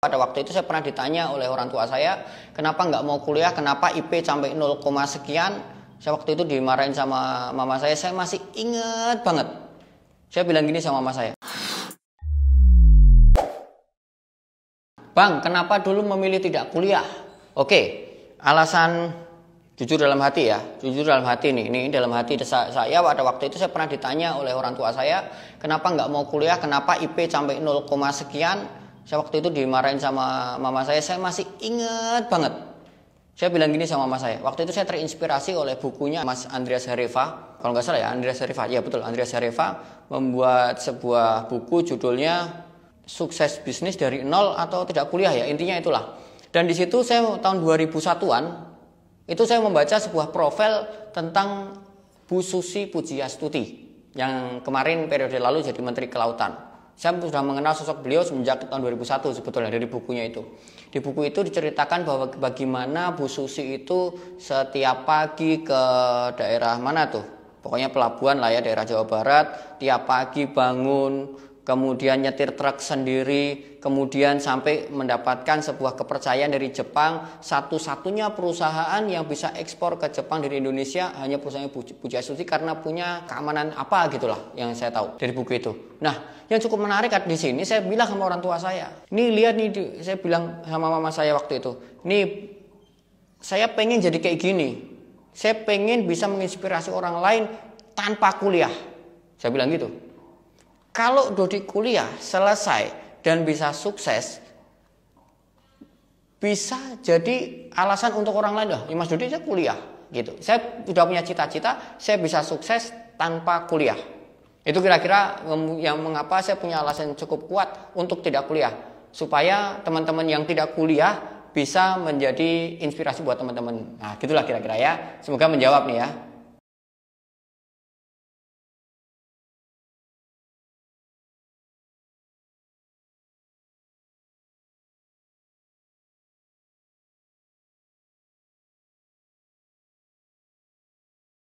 Pada waktu itu saya pernah ditanya oleh orang tua saya, kenapa nggak mau kuliah, kenapa IP sampai 0, sekian. Saya waktu itu dimarahin sama mama saya, saya masih inget banget. Saya bilang gini sama mama saya. Bang, kenapa dulu memilih tidak kuliah? Oke, alasan jujur dalam hati ya, jujur dalam hati nih, ini dalam hati saya pada waktu itu saya pernah ditanya oleh orang tua saya, kenapa nggak mau kuliah, kenapa IP sampai 0, sekian, saya waktu itu dimarahin sama mama saya saya masih inget banget saya bilang gini sama mama saya waktu itu saya terinspirasi oleh bukunya Mas Andreas Heriva. kalau nggak salah ya Andreas Heriva, iya betul Andreas Heriva membuat sebuah buku judulnya sukses bisnis dari nol atau tidak kuliah ya intinya itulah dan di situ saya tahun 2001an itu saya membaca sebuah profil tentang Bu Susi Pujiastuti yang kemarin periode lalu jadi Menteri Kelautan. Saya sudah mengenal sosok beliau semenjak tahun 2001 sebetulnya dari bukunya itu. Di buku itu diceritakan bahwa bagaimana Bu Susi itu setiap pagi ke daerah mana tuh? Pokoknya pelabuhan lah ya daerah Jawa Barat, tiap pagi bangun kemudian nyetir truk sendiri, kemudian sampai mendapatkan sebuah kepercayaan dari Jepang. Satu-satunya perusahaan yang bisa ekspor ke Jepang dari Indonesia hanya perusahaan Puji Asuti karena punya keamanan apa gitulah yang saya tahu dari buku itu. Nah, yang cukup menarik di sini saya bilang sama orang tua saya, nih lihat nih, saya bilang sama mama saya waktu itu, nih saya pengen jadi kayak gini, saya pengen bisa menginspirasi orang lain tanpa kuliah. Saya bilang gitu kalau Dodi kuliah selesai dan bisa sukses, bisa jadi alasan untuk orang lain loh, Mas Dodi saya kuliah gitu. Saya sudah punya cita-cita, saya bisa sukses tanpa kuliah. Itu kira-kira yang mengapa saya punya alasan cukup kuat untuk tidak kuliah. Supaya teman-teman yang tidak kuliah bisa menjadi inspirasi buat teman-teman. Nah, gitulah kira-kira ya. Semoga menjawab nih ya.